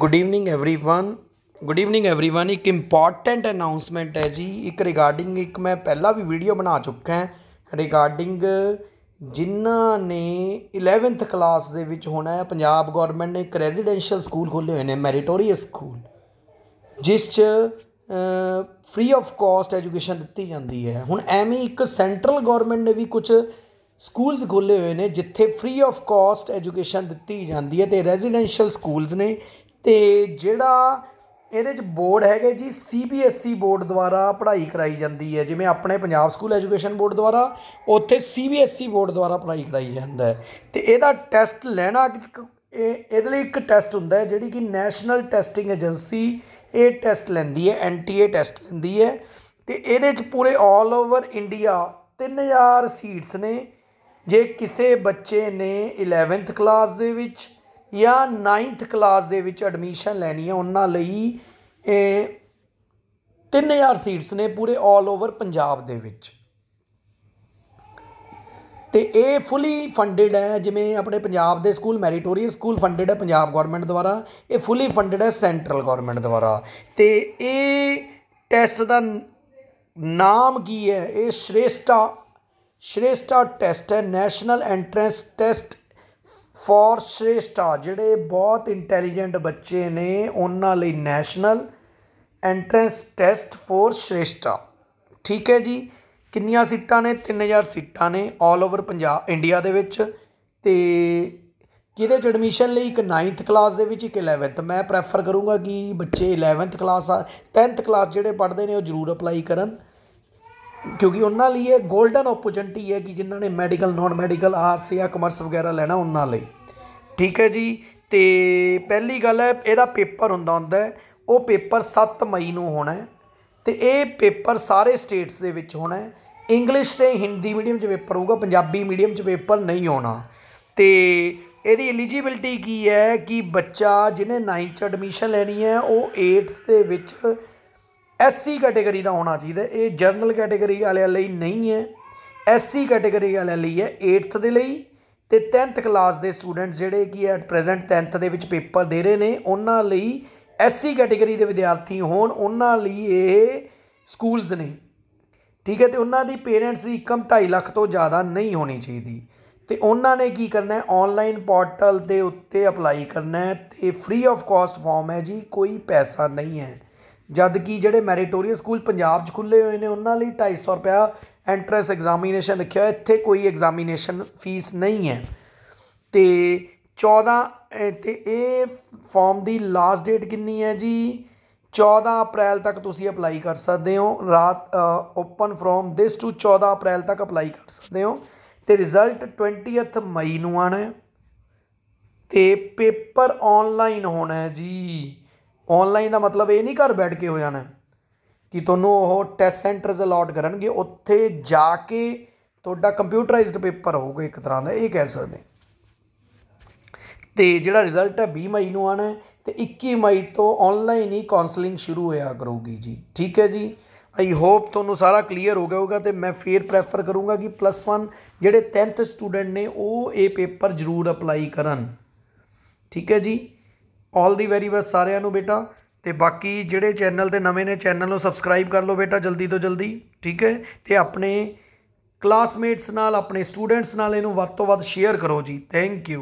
good evening everyone good evening everyone ਇੱਕ important announcement ਹੈ ਜੀ ਇੱਕ ਰਿਗਾਰਡਿੰਗ ਇੱਕ ਮੈਂ ਪਹਿਲਾਂ ਵੀ ਵੀਡੀਓ ਬਣਾ ਚੁੱਕਾ ਹਾਂ ਰਿਗਾਰਡਿੰਗ ਜਿਨ੍ਹਾਂ ਨੇ 11th ਕਲਾਸ ਦੇ ਵਿੱਚ ਹੋਣਾ ਹੈ ਪੰਜਾਬ ਗਵਰਨਮੈਂਟ ਨੇ ਇੱਕ ਰੈਜ਼ੀਡੈਂਸ਼ੀਅਲ ਸਕੂਲ ਖੋਲ੍ਹੇ ਹੋਏ ਨੇ ਮੈਰੀਟੋਰੀਅਸ ਸਕੂਲ ਜਿਸ 'ਚ ਫ੍ਰੀ ਆਫ ਕਾਸਟ ਐਜੂਕੇਸ਼ਨ ਦਿੱਤੀ ਜਾਂਦੀ ਹੈ ਹੁਣ ਐਵੇਂ ਇੱਕ ਸੈਂਟਰਲ ਗਵਰਨਮੈਂਟ ਨੇ ਵੀ ਕੁਝ ਸਕੂਲਸ ਖੋਲ੍ਹੇ ਹੋਏ ਨੇ ਜਿੱਥੇ ਫ੍ਰੀ ਆਫ ਕਾਸਟ ਐਜੂਕੇਸ਼ਨ ਦਿੱਤੀ ਜਾਂਦੀ ਹੈ ਤੇ ਰੈਜ਼ੀਡੈਂਸ਼ੀਅਲ ਸਕੂਲਸ ਨੇ ਤੇ ਜਿਹੜਾ ਇਹਦੇ 'ਚ ਬੋਰਡ ਹੈਗੇ ਜੀ ਸੀ e ਬੋਰਡ ਦੁਆਰਾ ਪੜ੍ਹਾਈ ਕਰਾਈ ਜਾਂਦੀ ਹੈ ਜਿਵੇਂ ਆਪਣੇ ਪੰਜਾਬ ਸਕੂਲ ਐਜੂਕੇਸ਼ਨ ਬੋਰਡ ਦੁਆਰਾ ਉੱਥੇ ਸੀ e ਬੋਰਡ ਦੁਆਰਾ ਪੜ੍ਹਾਈ ਕਰਾਈ ਜਾਂਦਾ ਹੈ ਤੇ ਇਹਦਾ ਟੈਸਟ ਲੈਣਾ ਇਹ ਇਹਦੇ ਲਈ ਇੱਕ ਟੈਸਟ ਹੁੰਦਾ ਹੈ ਜਿਹੜੀ ਕਿ ਨੈਸ਼ਨਲ ਟੈਸਟਿੰਗ ਏਜੰਸੀ ਇਹ ਟੈਸਟ ਲੈਂਦੀ ਹੈ ਐਨਟੀਏ ਟੈਸਟ ਲੈਂਦੀ ਹੈ ਤੇ ਇਹਦੇ 'ਚ ਪੂਰੇ ਆਲ ਓਵਰ ਇੰਡੀਆ 3000 ਸੀਟਸ ਨੇ ਜੇ ਕਿਸੇ ਬੱਚੇ ਨੇ 11th ਕਲਾਸ ਦੇ ਵਿੱਚ ਜਾਂ 9th ਕਲਾਸ ਦੇ ਵਿੱਚ ਐਡਮਿਸ਼ਨ ਲੈਣੀ ਹੈ ਉਹਨਾਂ ਲਈ 3000 ਸੀਟਸ ਨੇ ਪੂਰੇ 올 ਓਵਰ ਪੰਜਾਬ ਦੇ ਵਿੱਚ ਤੇ ਇਹ ਫੁੱਲੀ ਫੰਡਡ ਹੈ ਜਿਵੇਂ ਆਪਣੇ ਪੰਜਾਬ ਦੇ ਸਕੂਲ ਮੈਰੀਟੋਰੀਅਸ ਸਕੂਲ ਫੰਡਡ ਹੈ ਪੰਜਾਬ ਗਵਰਨਮੈਂਟ ਦੁਆਰਾ ਇਹ ਫੁੱਲੀ ਫੰਡਡ ਹੈ ਸੈਂਟਰਲ ਗਵਰਨਮੈਂਟ ਦੁਆਰਾ ਤੇ ਇਹ ਟੈਸਟ ਦਾ ਨਾਮ ਕੀ ਹੈ ਇਹ ਸ਼੍ਰੇਸ਼ਟਾ ਸ਼੍ਰੇਸ਼ਟਾ ਟੈਸਟ ਹੈ national entrance test for Shreshta ਜਿਹੜੇ ਬਹੁਤ ਇੰਟੈਲੀਜੈਂਟ ਬੱਚੇ ਨੇ ਉਹਨਾਂ ਲਈ national entrance test for Shreshta ਠੀਕ ਹੈ ਜੀ ਕਿੰਨੀਆਂ ਸੀਟਾਂ ਨੇ 3000 ਸੀਟਾਂ ਨੇ ਆਲ ਓਵਰ ਪੰਜਾਬ ਇੰਡੀਆ ਦੇ ਵਿੱਚ ਤੇ ਕਿਹਦੇ ਚ ਐਡਮਿਸ਼ਨ ਲਈ ਇੱਕ 9th ਕਲਾਸ ਦੇ ਵਿੱਚ ਇੱਕ 11th ਮੈਂ ਪ੍ਰੈਫਰ ਕਰੂੰਗਾ ਕਿ ਬੱਚੇ 11th ਕਲਾਸ 10th ਕਲਾਸ ਜਿਹੜੇ ਪੜ੍ਹਦੇ ਨੇ ਉਹ ਜ਼ਰੂਰ ਅਪਲਾਈ ਕਰਨ ਕਿਉਂਕਿ ਉਹਨਾਂ ਲਈ ਇਹ 골ਡਨ ਓਪਰਚੁਨਿਟੀ ਹੈ ਕਿ ਜਿਨ੍ਹਾਂ ਨੇ ਮੈਡੀਕਲ ਨਾਨ ਮੈਡੀਕਲ ਆਰਟਸ ਜਾਂ ਕਮਰਸ ਵਗੈਰਾ ਲੈਣਾ ਉਹਨਾਂ ਲਈ ਠੀਕ ਹੈ ਜੀ ਤੇ ਪਹਿਲੀ ਗੱਲ ਹੈ ਇਹਦਾ ਪੇਪਰ ਹੁੰਦਾ ਹੁੰਦਾ ਉਹ ਪੇਪਰ 7 ਮਈ ਨੂੰ ਹੋਣਾ ਹੈ ਤੇ ਇਹ ਪੇਪਰ ਸਾਰੇ ਸਟੇਟਸ ਦੇ ਵਿੱਚ ਹੋਣਾ ਹੈ ਇੰਗਲਿਸ਼ ਤੇ ਹਿੰਦੀ ਮੀਡੀਅਮ 'ਚ ਪੇਪਰ ਹੋਊਗਾ ਪੰਜਾਬੀ ਮੀਡੀਅਮ 'ਚ ਪੇਪਰ ਨਹੀਂ ਹੋਣਾ ਤੇ ਇਹਦੀ ਐਲੀਜੀਬਿਲਟੀ ਕੀ ਹੈ ਕਿ ਬੱਚਾ ਜਿਹਨੇ 9th ਚ ਐਡਮਿਸ਼ਨ ਲੈਣੀ ਹੈ ਉਹ 8th ਦੇ ਵਿੱਚ ਐਸਸੀ ਕੈਟਾਗਰੀ ਦਾ ਹੋਣਾ ਚਾਹੀਦਾ ਇਹ ਜਨਰਲ ਕੈਟਾਗਰੀ ਵਾਲਿਆਂ ਲਈ ਨਹੀਂ ਹੈ ਐਸਸੀ ਕੈਟਾਗਰੀ ਵਾਲਿਆਂ ਲਈ ਹੈ 8th ਦੇ ਲਈ ਤੇ 10th ਕਲਾਸ ਦੇ ਸਟੂਡੈਂਟ ਜਿਹੜੇ ਕੀ ਐਟ ਪ੍ਰੈਜ਼ੈਂਟ 10th ਦੇ ਵਿੱਚ ਪੇਪਰ ਦੇ ਰਹੇ ਨੇ ਉਹਨਾਂ ਲਈ ਐਸਸੀ ਕੈਟਾਗਰੀ ਦੇ ਵਿਦਿਆਰਥੀ ਹੋਣ ਉਹਨਾਂ ਲਈ ਇਹ ਸਕੂਲਸ ਨੇ ਠੀਕ ਹੈ ਤੇ ਉਹਨਾਂ ਦੀ ਪੇਰੈਂਟਸ ਦੀ ਇਨਕਮ 2.5 ਲੱਖ ਤੋਂ ਜ਼ਿਆਦਾ ਨਹੀਂ ਹੋਣੀ ਚਾਹੀਦੀ ਤੇ ਉਹਨਾਂ ਨੇ ਕੀ ਕਰਨਾ ਹੈ ਆਨਲਾਈਨ ਪੋਰਟਲ ਦੇ ਉੱਤੇ ਅਪਲਾਈ ਕਰਨਾ ਹੈ ਤੇ ਫ੍ਰੀ ਆਫ ਕਾਸਟ ਫਾਰਮ ਹੈ ਜੀ ਕੋਈ ਪੈਸਾ ਨਹੀਂ ਹੈ ਜਦ ਕਿ ਜਿਹੜੇ ਮੈਰੀਟੋਰੀਅਸ ਸਕੂਲ ਪੰਜਾਬ 'ਚ ਖੁੱਲੇ ਹੋਏ ਨੇ ਉਹਨਾਂ ਲਈ 250 ਰੁਪਿਆ ਐਂਟਰੈਂਸ ਐਗਜ਼ਾਮੀਨੇਸ਼ਨ ਰੱਖਿਆ ਹੋਇਆ ਇੱਥੇ ਕੋਈ ਐਗਜ਼ਾਮੀਨੇਸ਼ਨ ਫੀਸ ਨਹੀਂ ਹੈ ਤੇ 14 ਤੇ ਇਹ ਫਾਰਮ ਦੀ ਲਾਸਟ ਡੇਟ ਕਿੰਨੀ ਹੈ ਜੀ 14 ਅਪ੍ਰੈਲ ਤੱਕ ਤੁਸੀਂ ਅਪਲਾਈ ਕਰ ਸਕਦੇ ਹੋ ਰਾਤ open from this to 14 April ਤੱਕ ਅਪਲਾਈ ਕਰ ਸਕਦੇ ਹੋ ਤੇ ਰਿਜ਼ਲਟ 20th ਮਈ ਨੂੰ ਆਣਾ ਹੈ ਤੇ ਪੇਪਰ ਆਨਲਾਈਨ ਹੋਣਾ ਹੈ ਜੀ ਆਨਲਾਈਨ ਦਾ ਮਤਲਬ ਇਹ ਨਹੀਂ ਘਰ ਬੈਠ ਕੇ ਹੋ ਜਾਣਾ ਕਿ ਤੁਹਾਨੂੰ ਉਹ ਟੈਸਟ ਸੈਂਟਰਸ ਅਲਾਟ ਕਰਨਗੇ ਉੱਥੇ ਜਾ ਕੇ ਤੁਹਾਡਾ ਕੰਪਿਊਟਰਾਈਜ਼ਡ ਪੇਪਰ ਹੋਊਗਾ ਇੱਕ ਤਰ੍ਹਾਂ ਦਾ ਇਹ ਕਹਿ ਸਕਦੇ ਤੇ ਜਿਹੜਾ ਰਿਜ਼ਲਟ ਹੈ 20 ਮਈ ਨੂੰ ਆਣਾ ਤੇ 21 ਮਈ ਤੋਂ ਆਨਲਾਈਨ ਹੀ ਕਾਉਂਸਲਿੰਗ ਸ਼ੁਰੂ ਹੋਇਆ ਕਰੂਗੀ ਜੀ ਠੀਕ ਹੈ ਜੀ ਆਈ ਹੋਪ ਤੁਹਾਨੂੰ ਸਾਰਾ ਕਲੀਅਰ ਹੋ ਗਿਆ ਹੋਗਾ ਤੇ ਮੈਂ ਫੇਰ ਪ੍ਰੈਫਰ ਕਰੂੰਗਾ ਕਿ ਪਲੱਸ 1 ਜਿਹੜੇ 10th ਸਟੂਡੈਂਟ ਨੇ ਉਹ ਇਹ ਪੇਪਰ ਜ਼ਰੂਰ ਅਪਲਾਈ ਕਰਨ ਠੀਕ ਹੈ ਜੀ ਆਲ ਦੀ ਵੈਰੀ ਬੈਸ ਸਾਰਿਆਂ ਨੂੰ ਬੇਟਾ ਤੇ ਬਾਕੀ ਜਿਹੜੇ ਚੈਨਲ ਤੇ ਨਵੇਂ ਨੇ ਚੈਨਲ ਨੂੰ ਸਬਸਕ੍ਰਾਈਬ ਕਰ ਲਓ ਬੇਟਾ ਜਲਦੀ ਤੋਂ ਜਲਦੀ ਠੀਕ ਹੈ ਤੇ ਆਪਣੇ ਕਲਾਸਮੇਟਸ ਨਾਲ ਆਪਣੇ ਸਟੂਡੈਂਟਸ ਨਾਲ ਇਹਨੂੰ ਵੱਧ ਤੋਂ ਵੱਧ ਸ਼ੇਅਰ ਕਰੋ ਜੀ ਥੈਂਕ ਯੂ